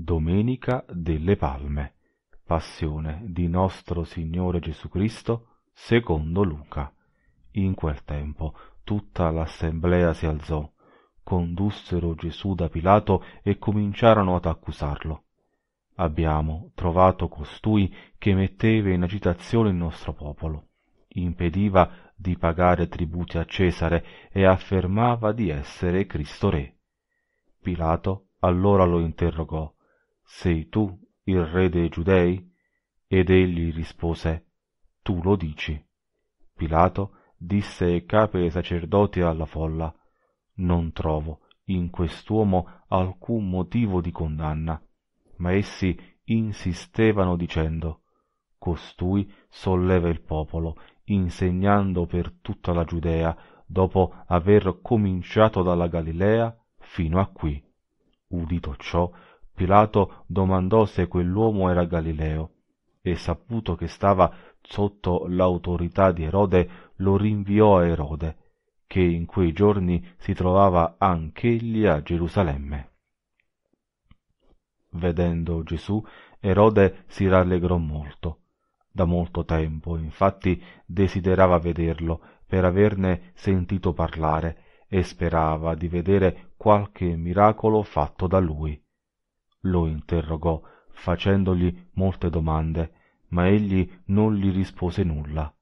Domenica delle Palme, Passione di nostro Signore Gesù Cristo, secondo Luca. In quel tempo tutta l'assemblea si alzò, condussero Gesù da Pilato e cominciarono ad accusarlo. Abbiamo trovato costui che metteva in agitazione il nostro popolo, impediva di pagare tributi a Cesare e affermava di essere Cristo Re. Pilato allora lo interrogò sei tu il re dei giudei? Ed egli rispose, Tu lo dici. Pilato disse ai capi dei sacerdoti e alla folla, Non trovo in quest'uomo alcun motivo di condanna. Ma essi insistevano dicendo, Costui solleva il popolo, insegnando per tutta la Giudea, dopo aver cominciato dalla Galilea fino a qui. Udito ciò, Pilato domandò se quell'uomo era Galileo e saputo che stava sotto l'autorità di Erode lo rinviò a Erode, che in quei giorni si trovava anch'egli a Gerusalemme. Vedendo Gesù, Erode si rallegrò molto. Da molto tempo, infatti, desiderava vederlo per averne sentito parlare e sperava di vedere qualche miracolo fatto da lui lo interrogò facendogli molte domande ma egli non gli rispose nulla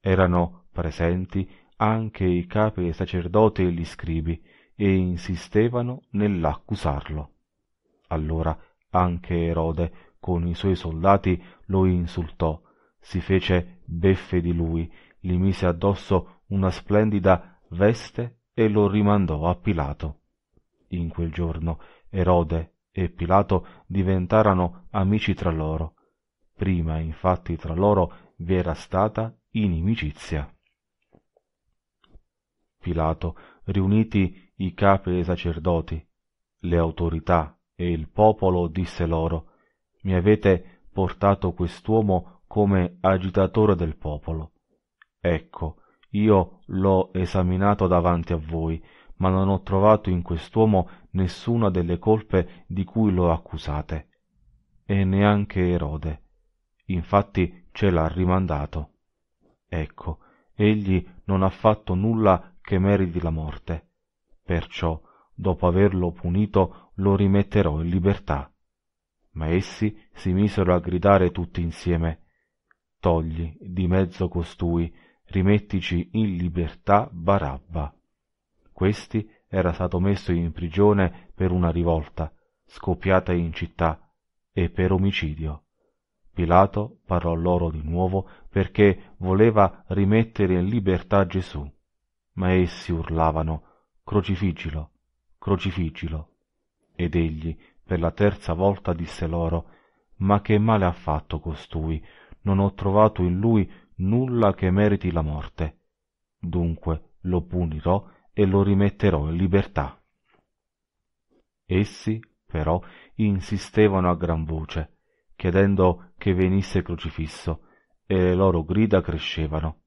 erano presenti anche i capi dei sacerdoti e gli scribi e insistevano nell'accusarlo allora anche erode con i suoi soldati lo insultò si fece beffe di lui gli mise addosso una splendida veste e lo rimandò a pilato in quel giorno erode e Pilato diventarono amici tra loro. Prima infatti tra loro vi era stata inimicizia. Pilato, riuniti i capi e i sacerdoti, le autorità e il popolo, disse loro, mi avete portato quest'uomo come agitatore del popolo. Ecco, io l'ho esaminato davanti a voi ma non ho trovato in quest'uomo nessuna delle colpe di cui lo accusate, e neanche Erode. Infatti ce l'ha rimandato. Ecco, egli non ha fatto nulla che meriti la morte. Perciò, dopo averlo punito, lo rimetterò in libertà. Ma essi si misero a gridare tutti insieme Togli di mezzo costui, rimettici in libertà Barabba. Questi era stato messo in prigione per una rivolta, scoppiata in città, e per omicidio. Pilato parlò loro di nuovo perché voleva rimettere in libertà Gesù. Ma essi urlavano Crocifiggilo, crocifiggilo. Ed egli per la terza volta disse loro Ma che male ha fatto costui? Non ho trovato in lui nulla che meriti la morte. Dunque lo punirò e lo rimetterò in libertà. Essi, però, insistevano a gran voce, chiedendo che venisse crocifisso, e le loro grida crescevano.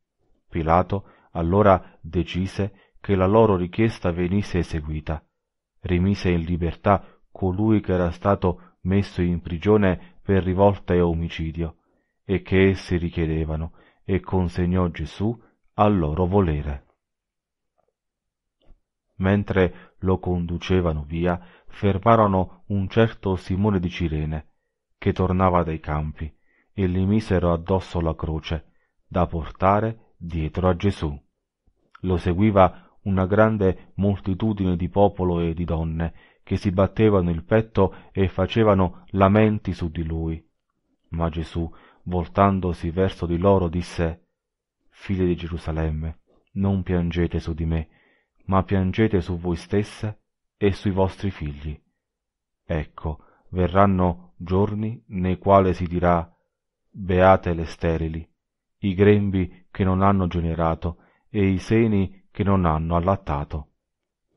Pilato allora decise che la loro richiesta venisse eseguita. Rimise in libertà colui che era stato messo in prigione per rivolta e omicidio, e che essi richiedevano, e consegnò Gesù al loro volere mentre lo conducevano via, fermarono un certo Simone di Cirene, che tornava dai campi, e gli misero addosso la croce, da portare dietro a Gesù. Lo seguiva una grande moltitudine di popolo e di donne, che si battevano il petto e facevano lamenti su di lui. Ma Gesù, voltandosi verso di loro, disse Figlie di Gerusalemme, non piangete su di me, ma piangete su voi stesse e sui vostri figli. Ecco, verranno giorni nei quali si dirà Beate le sterili, i grembi che non hanno generato e i seni che non hanno allattato.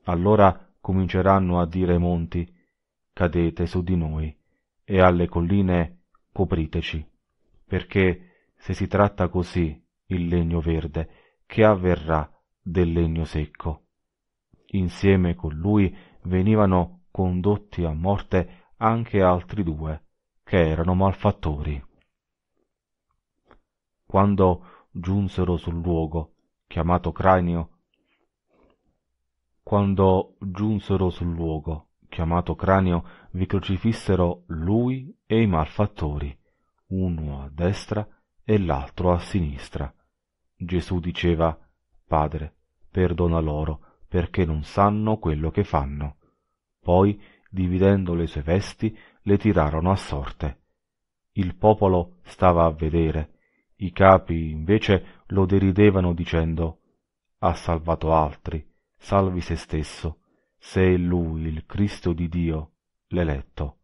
Allora cominceranno a dire ai monti Cadete su di noi e alle colline copriteci, perché se si tratta così il legno verde, che avverrà del legno secco? Insieme con lui venivano condotti a morte anche altri due, che erano malfattori. Quando giunsero sul luogo, chiamato cranio, quando giunsero sul luogo, chiamato cranio, vi crocifissero lui e i malfattori, uno a destra e l'altro a sinistra. Gesù diceva, Padre, perdona loro, perché non sanno quello che fanno. Poi, dividendo le sue vesti, le tirarono a sorte. Il popolo stava a vedere, i capi invece lo deridevano dicendo ha salvato altri, salvi se stesso, se è lui il Cristo di Dio, l'eletto.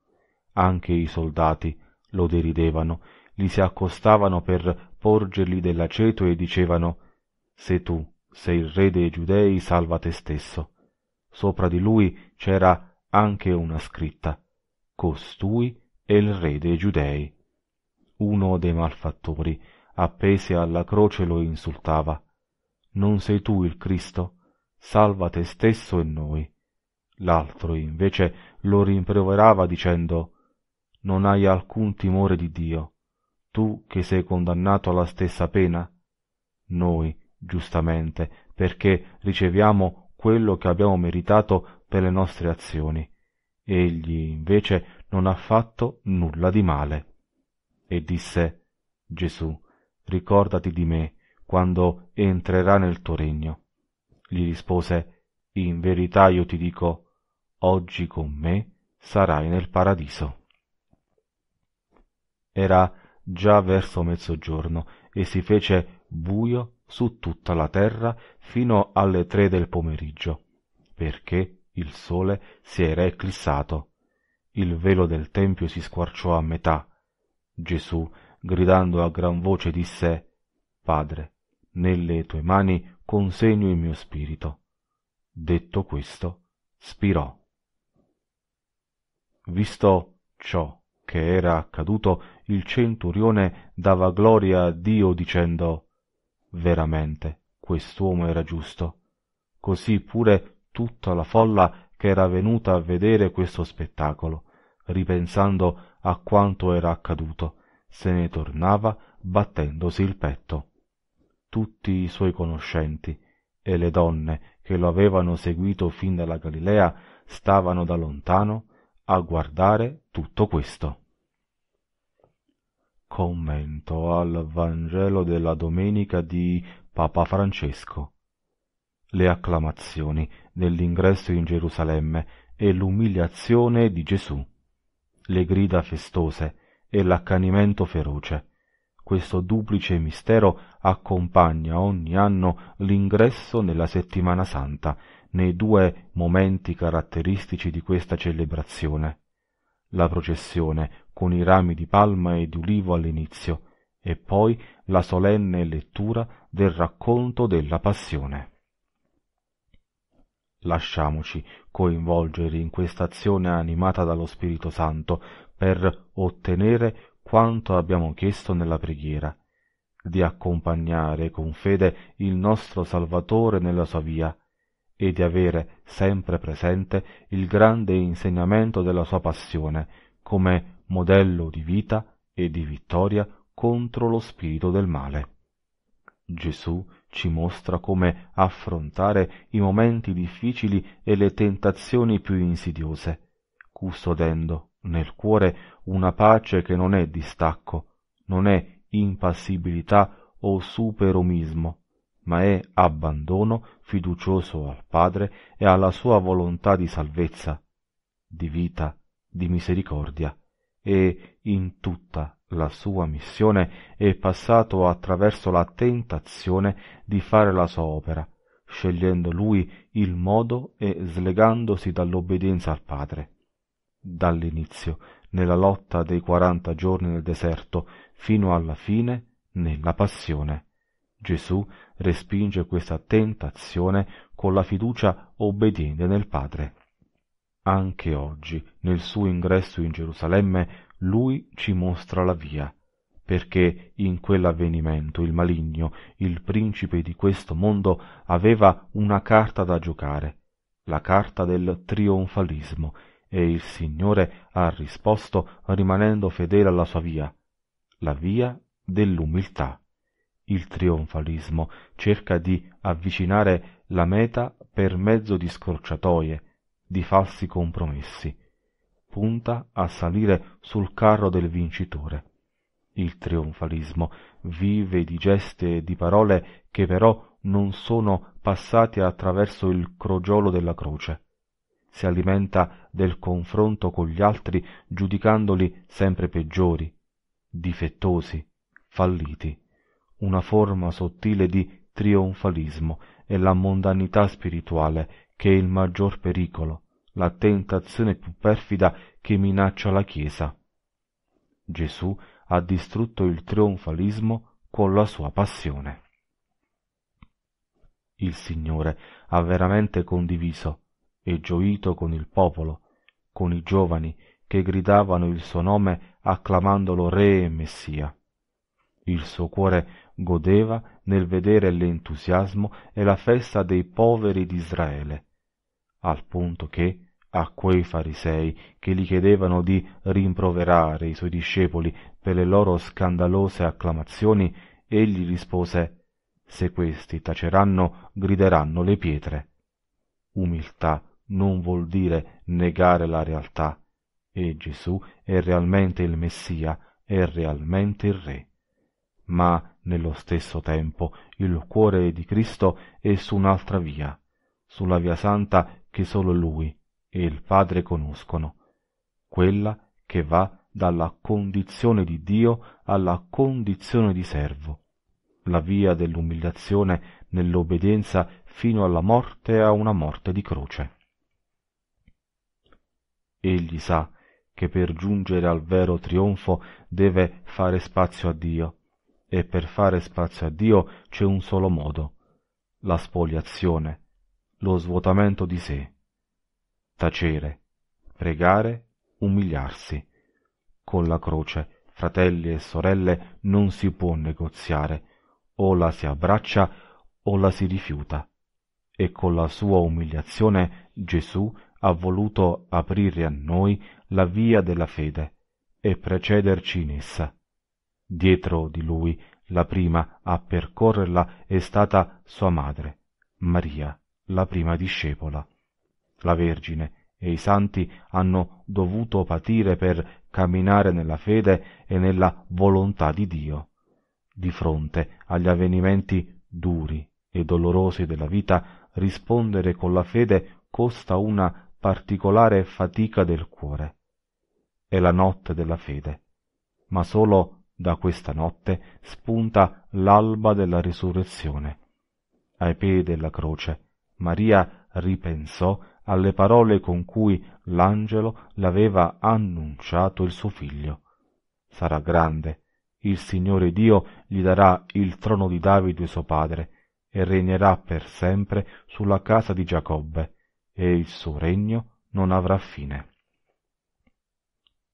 Anche i soldati lo deridevano, gli si accostavano per porgergli dell'aceto e dicevano se tu se il re dei giudei salva te stesso. Sopra di lui c'era anche una scritta, costui è il re dei giudei. Uno dei malfattori, appesi alla croce, lo insultava. Non sei tu il Cristo? Salva te stesso e noi. L'altro invece lo rimproverava dicendo Non hai alcun timore di Dio, tu che sei condannato alla stessa pena? Noi, giustamente, perché riceviamo quello che abbiamo meritato per le nostre azioni. Egli invece non ha fatto nulla di male. E disse Gesù, ricordati di me quando entrerà nel tuo regno. Gli rispose, in verità io ti dico, oggi con me sarai nel paradiso. Era già verso mezzogiorno e si fece buio su tutta la terra fino alle tre del pomeriggio, perché il sole si era eclissato. Il velo del tempio si squarciò a metà. Gesù, gridando a gran voce, disse Padre, nelle tue mani consegno il mio spirito. Detto questo, spirò. Visto ciò che era accaduto, il centurione dava gloria a Dio dicendo veramente quest'uomo era giusto così pure tutta la folla che era venuta a vedere questo spettacolo ripensando a quanto era accaduto se ne tornava battendosi il petto tutti i suoi conoscenti e le donne che lo avevano seguito fin dalla Galilea stavano da lontano a guardare tutto questo. Commento al Vangelo della domenica di Papa Francesco. Le acclamazioni dell'ingresso in Gerusalemme e l'umiliazione di Gesù. Le grida festose e l'accanimento feroce. Questo duplice mistero accompagna ogni anno l'ingresso nella settimana santa, nei due momenti caratteristici di questa celebrazione, la processione con i rami di palma e di ulivo all'inizio e poi la solenne lettura del racconto della passione. Lasciamoci coinvolgere in questa azione animata dallo Spirito Santo per ottenere quanto abbiamo chiesto nella preghiera, di accompagnare con fede il nostro Salvatore nella sua via, e di avere sempre presente il grande insegnamento della sua passione come modello di vita e di vittoria contro lo spirito del male. Gesù ci mostra come affrontare i momenti difficili e le tentazioni più insidiose, custodendo nel cuore una pace che non è distacco, non è impassibilità o superomismo, ma è abbandono fiducioso al Padre e alla sua volontà di salvezza, di vita, di misericordia, e in tutta la sua missione è passato attraverso la tentazione di fare la sua opera, scegliendo lui il modo e slegandosi dall'obbedienza al Padre. Dall'inizio, nella lotta dei quaranta giorni nel deserto, fino alla fine, nella passione Gesù respinge questa tentazione con la fiducia obbediente nel Padre. Anche oggi, nel suo ingresso in Gerusalemme, lui ci mostra la via, perché in quell'avvenimento il maligno, il principe di questo mondo, aveva una carta da giocare, la carta del trionfalismo, e il Signore ha risposto rimanendo fedele alla sua via, la via dell'umiltà. Il trionfalismo cerca di avvicinare la meta per mezzo di scorciatoie, di falsi compromessi. Punta a salire sul carro del vincitore. Il trionfalismo vive di geste e di parole che però non sono passati attraverso il crogiolo della croce. Si alimenta del confronto con gli altri giudicandoli sempre peggiori, difettosi, falliti una forma sottile di trionfalismo e la mondanità spirituale che è il maggior pericolo, la tentazione più perfida che minaccia la Chiesa. Gesù ha distrutto il trionfalismo con la sua passione. Il Signore ha veramente condiviso e gioito con il popolo, con i giovani che gridavano il suo nome acclamandolo Re e Messia. Il suo cuore godeva nel vedere l'entusiasmo e la festa dei poveri d'Israele, al punto che a quei farisei che gli chiedevano di rimproverare i suoi discepoli per le loro scandalose acclamazioni, egli rispose Se questi taceranno, grideranno le pietre. Umiltà non vuol dire negare la realtà, e Gesù è realmente il Messia, è realmente il Re ma nello stesso tempo il cuore di Cristo è su un'altra via, sulla via santa che solo Lui e il Padre conoscono, quella che va dalla condizione di Dio alla condizione di servo, la via dell'umiliazione nell'obbedienza fino alla morte a una morte di croce. Egli sa che per giungere al vero trionfo deve fare spazio a Dio, e per fare spazio a Dio c'è un solo modo, la spoliazione, lo svuotamento di sé. Tacere, pregare, umiliarsi. Con la croce, fratelli e sorelle, non si può negoziare, o la si abbraccia o la si rifiuta. E con la sua umiliazione Gesù ha voluto aprire a noi la via della fede e precederci in essa. Dietro di lui la prima a percorrerla è stata sua madre, Maria, la prima discepola. La Vergine e i santi hanno dovuto patire per camminare nella fede e nella volontà di Dio. Di fronte agli avvenimenti duri e dolorosi della vita, rispondere con la fede costa una particolare fatica del cuore. È la notte della fede, ma solo da questa notte spunta l'alba della risurrezione. Ai piedi della croce, Maria ripensò alle parole con cui l'angelo l'aveva annunciato il suo figlio. Sarà grande, il Signore Dio gli darà il trono di Davide suo padre, e regnerà per sempre sulla casa di Giacobbe, e il suo regno non avrà fine.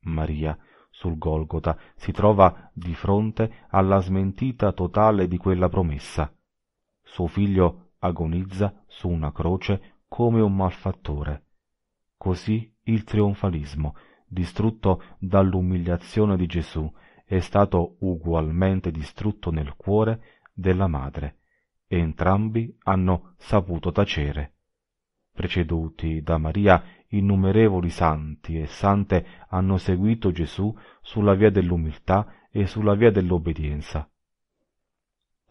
Maria sul Golgota si trova di fronte alla smentita totale di quella promessa. Suo figlio agonizza su una croce come un malfattore. Così il trionfalismo, distrutto dall'umiliazione di Gesù, è stato ugualmente distrutto nel cuore della madre, entrambi hanno saputo tacere, preceduti da Maria innumerevoli santi e sante hanno seguito Gesù sulla via dell'umiltà e sulla via dell'obbedienza.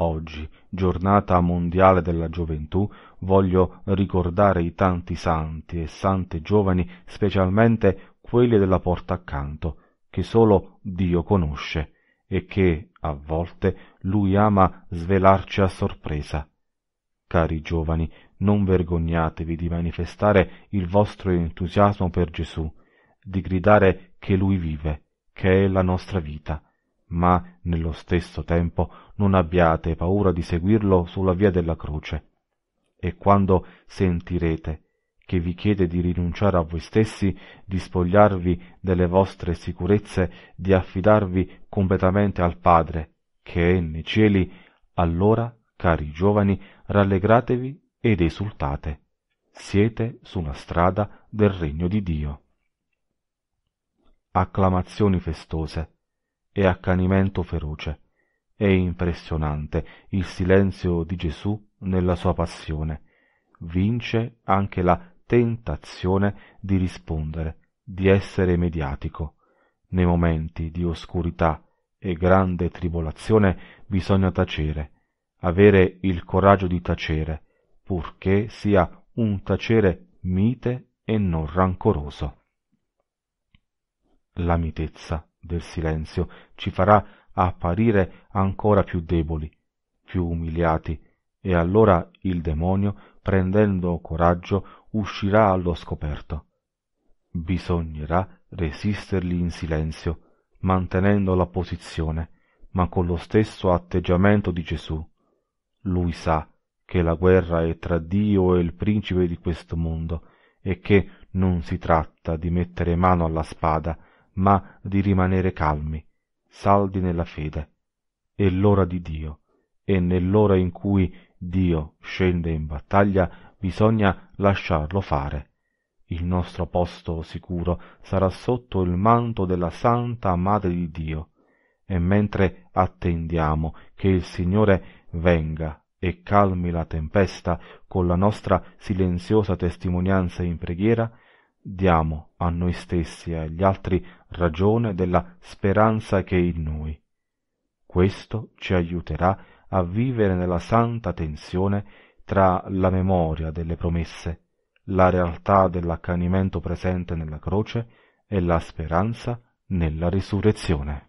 Oggi, giornata mondiale della gioventù, voglio ricordare i tanti santi e sante giovani, specialmente quelli della porta accanto, che solo Dio conosce e che, a volte, Lui ama svelarci a sorpresa. Cari giovani, non vergognatevi di manifestare il vostro entusiasmo per Gesù, di gridare che Lui vive, che è la nostra vita, ma nello stesso tempo non abbiate paura di seguirlo sulla via della croce. E quando sentirete che vi chiede di rinunciare a voi stessi, di spogliarvi delle vostre sicurezze, di affidarvi completamente al Padre, che è nei cieli, allora, cari giovani, rallegratevi ed esultate, siete sulla strada del regno di Dio. Acclamazioni festose e accanimento feroce. È impressionante il silenzio di Gesù nella sua passione. Vince anche la tentazione di rispondere, di essere mediatico. Nei momenti di oscurità e grande tribolazione bisogna tacere, avere il coraggio di tacere, purché sia un tacere mite e non rancoroso. La mitezza del silenzio ci farà apparire ancora più deboli, più umiliati, e allora il demonio, prendendo coraggio, uscirà allo scoperto. Bisognerà resistergli in silenzio, mantenendo la posizione, ma con lo stesso atteggiamento di Gesù. Lui sa che la guerra è tra Dio e il principe di questo mondo e che non si tratta di mettere mano alla spada, ma di rimanere calmi, saldi nella fede. È l'ora di Dio, e nell'ora in cui Dio scende in battaglia bisogna lasciarlo fare. Il nostro posto sicuro sarà sotto il manto della Santa Madre di Dio, e mentre attendiamo che il Signore venga e calmi la tempesta con la nostra silenziosa testimonianza in preghiera, diamo a noi stessi e agli altri ragione della speranza che è in noi. Questo ci aiuterà a vivere nella santa tensione tra la memoria delle promesse, la realtà dell'accanimento presente nella croce e la speranza nella risurrezione.